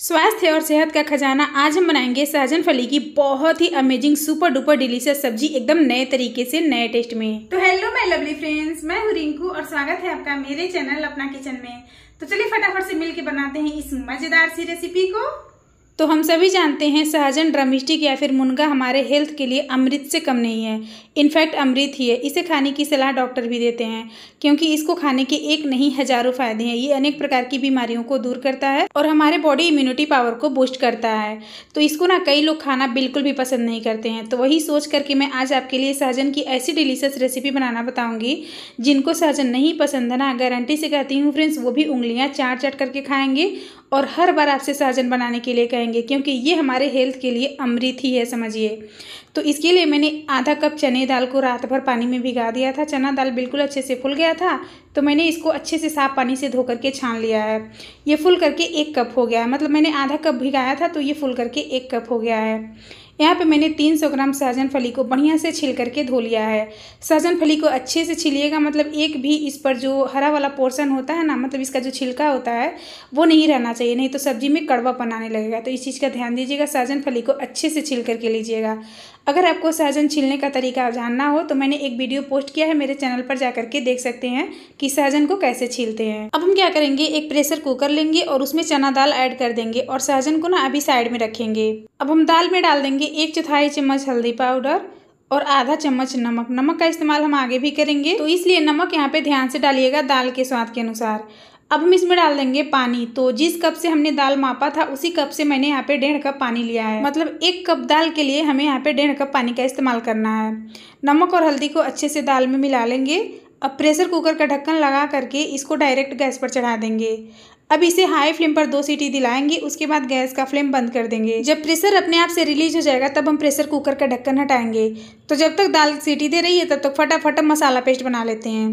स्वास्थ्य और सेहत का खजाना आज हम बनाएंगे सहजन फली की बहुत ही अमेजिंग सुपर डुपर डिलीशियस सब्जी एकदम नए तरीके से नए टेस्ट में तो हेलो माय लवली फ्रेंड्स मैं हूँ रिंकू और स्वागत है आपका मेरे चैनल अपना किचन में तो चलिए फटाफट से मिलके बनाते हैं इस मजेदार सी रेसिपी को तो हम सभी जानते हैं सहजन ड्रमिस्टिक या फिर मुनगा हमारे हेल्थ के लिए अमृत से कम नहीं है इनफैक्ट अमृत ही है इसे खाने की सलाह डॉक्टर भी देते हैं क्योंकि इसको खाने के एक नहीं हजारों फायदे हैं ये अनेक प्रकार की बीमारियों को दूर करता है और हमारे बॉडी इम्यूनिटी पावर को बूस्ट करता है तो इसको ना कई लोग खाना बिल्कुल भी पसंद नहीं करते हैं तो वही सोच करके मैं आज आपके लिए सहजन की ऐसी डिलीशियस रेसिपी बनाना बताऊँगी जिनको सहजन नहीं पसंद है ना गारंटी से कहती हूँ फ्रेंड्स वो भी उंगलियाँ चाट चाट करके खाएंगे और हर बार आपसे सहजन बनाने के लिए कहेंगे क्योंकि ये हमारे हेल्थ के लिए अमृत ही है समझिए तो इसके लिए मैंने आधा कप चने दाल को रात भर पानी में भिगा दिया था चना दाल बिल्कुल अच्छे से फूल गया था तो मैंने इसको अच्छे से साफ पानी से धो करके छान लिया है ये फुल करके एक कप हो गया है मतलब मैंने आधा कप भिगाया था तो ये फुल करके एक कप हो गया है यहाँ पे मैंने 300 ग्राम सहजन फली को बढ़िया से छिल करके धो लिया है सहजन फली को अच्छे से छिलिएगा मतलब एक भी इस पर जो हरा वाला पोर्सन होता है ना मतलब इसका जो छिलका होता है वो नहीं रहना चाहिए नहीं तो सब्जी में कड़वा बनाने लगेगा तो इस चीज़ का ध्यान दीजिएगा सहजन फली को अच्छे से छिल करके लीजिएगा अगर आपको सहजन छिलने का तरीका जानना हो तो मैंने एक वीडियो पोस्ट किया है मेरे चैनल पर जा करके देख सकते हैं कि सहजन को कैसे छीलते हैं अब हम क्या करेंगे एक प्रेशर कुकर लेंगे और उसमें चना दाल ऐड कर देंगे और सहजन को ना अभी साइड में रखेंगे अब हम दाल में डाल देंगे एक चौथाई चम्मच हल्दी पाउडर और आधा चम्मच नमक नमक का इस्तेमाल हम आगे भी करेंगे तो इसलिए नमक यहाँ पे ध्यान से डालिएगा दाल के स्वाद के अनुसार अब हम इसमें डाल देंगे पानी तो जिस कप से हमने दाल मापा था उसी कप से मैंने यहाँ पे डेढ़ कप पानी लिया है मतलब एक कप दाल के लिए हमें यहाँ पे डेढ़ कप पानी का इस्तेमाल करना है नमक और हल्दी को अच्छे से दाल में मिला लेंगे अब प्रेशर कुकर का ढक्कन लगा करके इसको डायरेक्ट गैस पर चढ़ा देंगे अब इसे हाई फ्लेम पर दो सीटी दिलाएंगे उसके बाद गैस का फ्लेम बंद कर देंगे जब प्रेशर अपने आप से रिलीज हो जाएगा तब हम प्रेशर कुकर का ढक्कन हटाएंगे तो जब तक दाल सीटी दे रही है तब तक फटाफट मसाला पेस्ट बना लेते हैं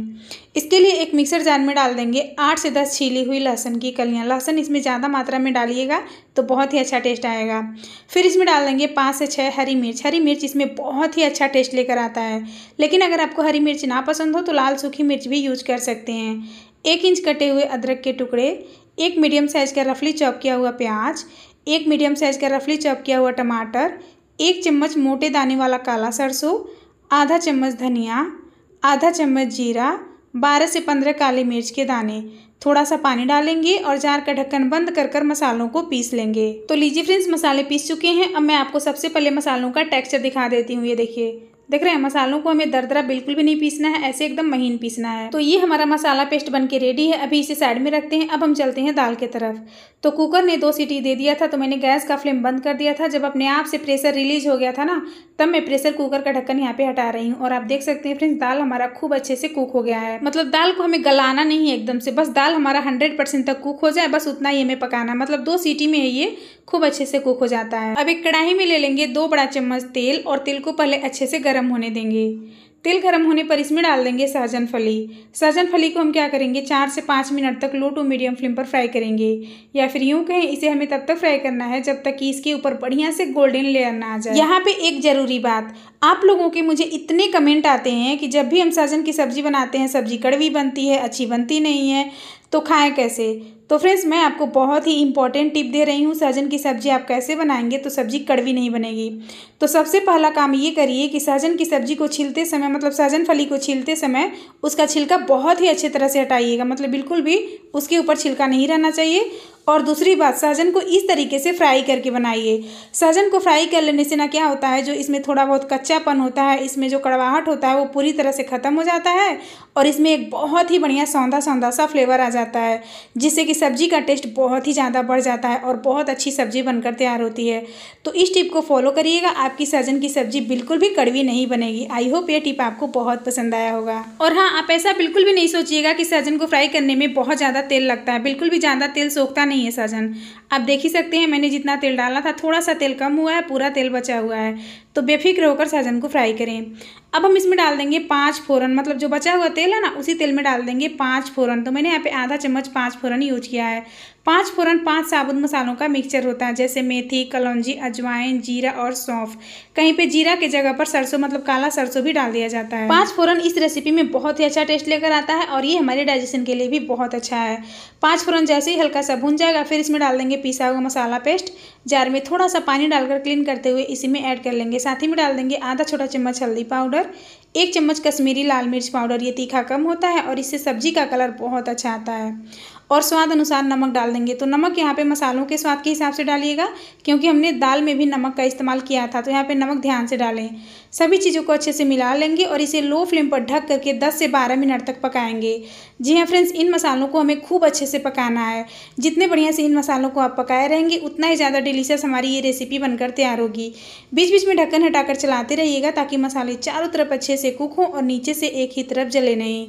इसके लिए एक मिक्सर जार में डाल देंगे आठ से दस छीली हुई लहसन की कलियाँ लहसुन इसमें ज़्यादा मात्रा में डालिएगा तो बहुत ही अच्छा टेस्ट आएगा फिर इसमें डाल देंगे पाँच से छः हरी मिर्च हरी मिर्च इसमें बहुत ही अच्छा टेस्ट लेकर आता है लेकिन अगर आपको हरी मिर्च ना पसंद हो तो लाल सूखी मिर्च भी यूज कर सकते हैं एक इंच कटे हुए अदरक के टुकड़े एक मीडियम साइज़ का रफली चॉप किया हुआ प्याज एक मीडियम साइज़ का रफली चॉप किया हुआ टमाटर एक चम्मच मोटे दाने वाला काला सरसों आधा चम्मच धनिया आधा चम्मच जीरा बारह से पंद्रह काली मिर्च के दाने थोड़ा सा पानी डालेंगे और जार का ढक्कन बंद कर कर मसालों को पीस लेंगे तो लीजिए फ्रेंड्स मसाले पीस चुके हैं अब मैं आपको सबसे पहले मसालों का टेक्सचर दिखा देती हूँ ये देखिए देख रहे हैं मसालों को हमें दरदरा बिल्कुल भी नहीं पीसना है ऐसे एकदम महीन पीसना है तो ये हमारा मसाला पेस्ट बन के रेडी है अभी इसे साइड में रखते हैं अब हम चलते हैं दाल के तरफ तो कुकर ने दो सीटी दे दिया था तो मैंने गैस का फ्लेम बंद कर दिया था जब अपने आप से प्रेशर रिलीज हो गया था ना तब मैं प्रेशर कुकर का ढक्कन यहाँ पे हटा रही हूँ और आप देख सकते हैं फ्रेंड्स दाल हमारा खूब अच्छे से कुक हो गया है मतलब दाल को हमें गलाना नहीं है एकदम से बस दाल हमारा हंड्रेड परसेंट तक कुक हो जाए बस उतना ही हमें पकाना मतलब दो सीटी में ये खूब अच्छे से कुक हो जाता है अब एक कढ़ाई में ले लेंगे दो बड़ा चम्मच तेल और तेल को पहले अच्छे से गर्म गर्म होने देंगे तिल गर्म होने पर इसमें डाल देंगे सहजन फली सहजन फली को हम क्या करेंगे चार से पाँच मिनट तक लो टू मीडियम फ्लेम पर फ्राई करेंगे या फिर यूँ कहें इसे हमें तब तक फ्राई करना है जब तक कि इसके ऊपर बढ़िया से गोल्डन लेयर ना आ जाए यहाँ पे एक ज़रूरी बात आप लोगों के मुझे इतने कमेंट आते हैं कि जब भी हम सहजन की सब्ज़ी बनाते हैं सब्ज़ी कड़वी बनती है अच्छी बनती नहीं है तो खाएं कैसे तो फ्रेंड्स मैं आपको बहुत ही इंपॉर्टेंट टिप दे रही हूँ सहजन की सब्ज़ी आप कैसे बनाएंगे तो सब्ज़ी कड़वी नहीं बनेगी तो सबसे पहला काम ये करिए कि सहजन की सब्ज़ी को छीलते समय मतलब सहजन फली को छीलते समय उसका छिलका बहुत ही अच्छे तरह से हटाइएगा मतलब बिल्कुल भी उसके ऊपर छिलका नहीं रहना चाहिए और दूसरी बात सहजन को इस तरीके से फ्राई करके बनाइए सहजन को फ्राई कर लेने से ना क्या होता है जो इसमें थोड़ा बहुत कच्चापन होता है इसमें जो कड़वाहट होता है वो पूरी तरह से ख़त्म हो जाता है और इसमें एक बहुत ही बढ़िया सौंधा सौंधा सा फ्लेवर आ जाता है जिससे कि सब्ज़ी का टेस्ट बहुत ही ज़्यादा बढ़ जाता है और बहुत अच्छी सब्ज़ी बनकर तैयार होती है तो इस टिप को फॉलो करिएगा आपकी सहजन की सब्ज़ी बिल्कुल भी कड़वी नहीं बनेगी आई होप ये टिप आपको बहुत पसंद आया होगा और हाँ आप ऐसा बिल्कुल भी नहीं सोचिएगा कि सहजन को फ्राई करने में बहुत ज़्यादा तेल लगता है बिल्कुल भी ज़्यादा तेल सोखता नहीं नहीं है साजन आप देख ही सकते हैं मैंने जितना तेल डाला था थोड़ा सा तेल कम हुआ है पूरा तेल बचा हुआ है तो बेफिक्र होकर सहजन को फ्राई करें अब हम इसमें डाल देंगे पाँच फोरन मतलब जो बचा हुआ तेल है ना उसी तेल में डाल देंगे पाँच फोरन तो मैंने यहाँ पे आधा चम्मच पाँच फोरन यूज किया है पाँच फोरन पाँच साबुत मसालों का मिक्सचर होता है जैसे मेथी कलौजी अजवाइन जीरा और सौंफ कहीं पे जीरा के जगह पर सरसों मतलब काला सरसों भी डाल दिया जाता है पाँच फोरन इस रेसिपी में बहुत ही अच्छा टेस्ट लेकर आता है और ये हमारे डाइजेशन के लिए भी बहुत अच्छा है पाँच फोरन जैसे ही हल्का सा भून जाएगा फिर इसमें डाल देंगे पिसा हुआ मसाला पेस्ट जार में थोड़ा सा पानी डालकर क्लीन करते हुए इसी में ऐड कर लेंगे साथ ही में डाल देंगे आधा छोटा चम्मच हल्दी पाउडर एक चम्मच कश्मीरी लाल मिर्च पाउडर ये तीखा कम होता है और इससे सब्जी का कलर बहुत अच्छा आता है और स्वाद अनुसार नमक डाल देंगे तो नमक यहाँ पे मसालों के स्वाद के हिसाब से डालिएगा क्योंकि हमने दाल में भी नमक का इस्तेमाल किया था तो यहाँ पे नमक ध्यान से डालें सभी चीज़ों को अच्छे से मिला लेंगे और इसे लो फ्लेम पर ढक करके 10 से 12 मिनट तक पकाएंगे जी हाँ फ्रेंड्स इन मसालों को हमें खूब अच्छे से पकाना है जितने बढ़िया से इन मसालों को आप पकाए रहेंगे उतना ही ज़्यादा डिलीशियस हमारी ये रेसिपी बनकर तैयार होगी बीच बीच में ढक्कन हटाकर चलाते रहिएगा ताकि मसाले चारों तरफ अच्छे से कुक हों और नीचे से एक ही तरफ जले नहीं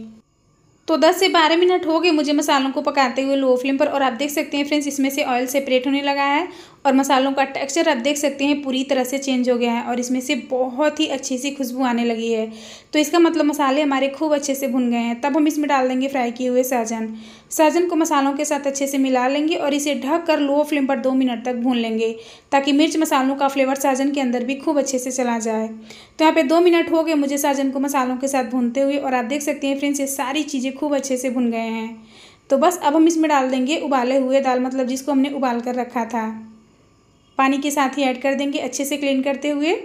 तो 10 से 12 मिनट हो गए मुझे मसालों को पकाते हुए लो फ्लेम पर और आप देख सकते हैं फ्रेंड्स इसमें से ऑयल सेपरेट होने लगा है और मसालों का टेक्सचर आप देख सकते हैं पूरी तरह से चेंज हो गया है और इसमें से बहुत ही अच्छी सी खुशबू आने लगी है तो इसका मतलब मसाले हमारे खूब अच्छे से भुन गए हैं तब हम इसमें डाल देंगे फ्राई किए हुए सहजन सहजन को मसालों के साथ अच्छे से मिला लेंगे और इसे ढक कर लो फ्लेम पर दो मिनट तक भून लेंगे ताकि मिर्च मसालों का फ्लेवर साजन के अंदर भी खूब अच्छे से चला जाए तो यहाँ पे दो मिनट हो गए मुझे साजन को मसालों के साथ भूनते हुए और आप देख सकते हैं फ्रेंड्स ये सारी चीज़ें खूब अच्छे से भुन गए हैं तो बस अब हम इसमें डाल देंगे उबाले हुए दाल मतलब जिसको हमने उबाल कर रखा था पानी के साथ ही ऐड कर देंगे अच्छे से क्लीन करते हुए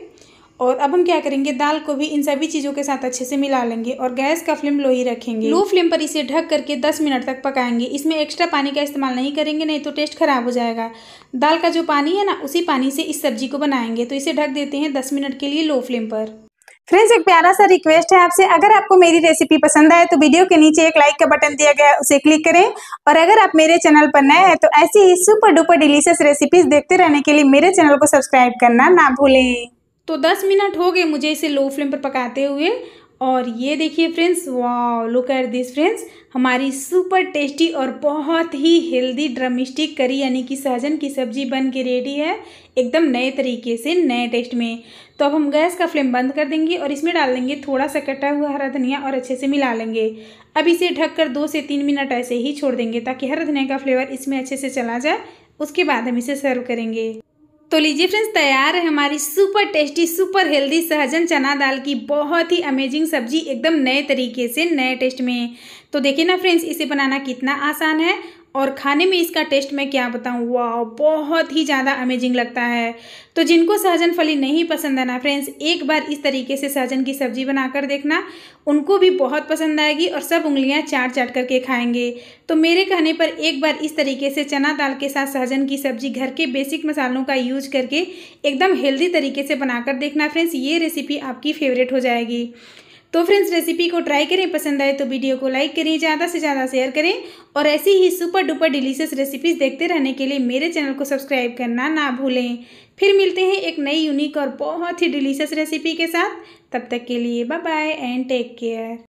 और अब हम क्या करेंगे दाल को भी इन सभी चीज़ों के साथ अच्छे से मिला लेंगे और गैस का फ्लेम लो ही रखेंगे लो फ्लेम पर इसे ढक करके 10 मिनट तक पकाएंगे इसमें एक्स्ट्रा पानी का इस्तेमाल नहीं करेंगे नहीं तो टेस्ट खराब हो जाएगा दाल का जो पानी है ना उसी पानी से इस सब्जी को बनाएंगे तो इसे ढक देते हैं दस मिनट के लिए लो फ्लेम पर फ्रेंड्स एक प्यारा सा रिक्वेस्ट है आपसे अगर आपको मेरी रेसिपी पसंद आए तो वीडियो के नीचे एक लाइक का बटन दिया गया है उसे क्लिक करें और अगर आप मेरे चैनल पर नए हैं तो ऐसी ही सुपर डुपर डिलीशियस रेसिपीज देखते रहने के लिए मेरे चैनल को सब्सक्राइब करना ना भूलें तो 10 मिनट हो गए मुझे इसे लो फ्लेम पर पकाते हुए और ये देखिए फ्रेंड्स वाह लुक एट दिस फ्रेंड्स हमारी सुपर टेस्टी और बहुत ही हेल्दी ड्रमिस्टिक करी यानी कि सहजन की सब्जी बन के रेडी है एकदम नए तरीके से नए टेस्ट में तो अब हम गैस का फ्लेम बंद कर देंगे और इसमें डाल देंगे थोड़ा सा कटा हुआ हरा धनिया और अच्छे से मिला लेंगे अब इसे ढककर दो से तीन मिनट ऐसे ही छोड़ देंगे ताकि हरा धनिया का फ्लेवर इसमें अच्छे से चला जाए उसके बाद हम इसे सर्व करेंगे तो लीजिए फ्रेंड्स तैयार है हमारी सुपर टेस्टी सुपर हेल्दी सहजन चना दाल की बहुत ही अमेजिंग सब्जी एकदम नए तरीके से नए टेस्ट में तो देखिए ना फ्रेंड्स इसे बनाना कितना आसान है और खाने में इसका टेस्ट मैं क्या बताऊँ वाह बहुत ही ज़्यादा अमेजिंग लगता है तो जिनको सहजन फली नहीं पसंद है ना फ्रेंड्स एक बार इस तरीके से सहजन की सब्ज़ी बनाकर देखना उनको भी बहुत पसंद आएगी और सब उंगलियां चाट चाट करके खाएंगे तो मेरे कहने पर एक बार इस तरीके से चना दाल के साथ सहजन की सब्ज़ी घर के बेसिक मसालों का यूज करके एकदम हेल्दी तरीके से बनाकर देखना फ्रेंड्स ये रेसिपी आपकी फेवरेट हो जाएगी तो फ्रेंड्स रेसिपी को ट्राई करें पसंद आए तो वीडियो को लाइक करें ज़्यादा से ज़्यादा शेयर करें और ऐसी ही सुपर डुपर डिलीशियस रेसिपीज़ देखते रहने के लिए मेरे चैनल को सब्सक्राइब करना ना भूलें फिर मिलते हैं एक नई यूनिक और बहुत ही डिलीशियस रेसिपी के साथ तब तक के लिए bye bye and take care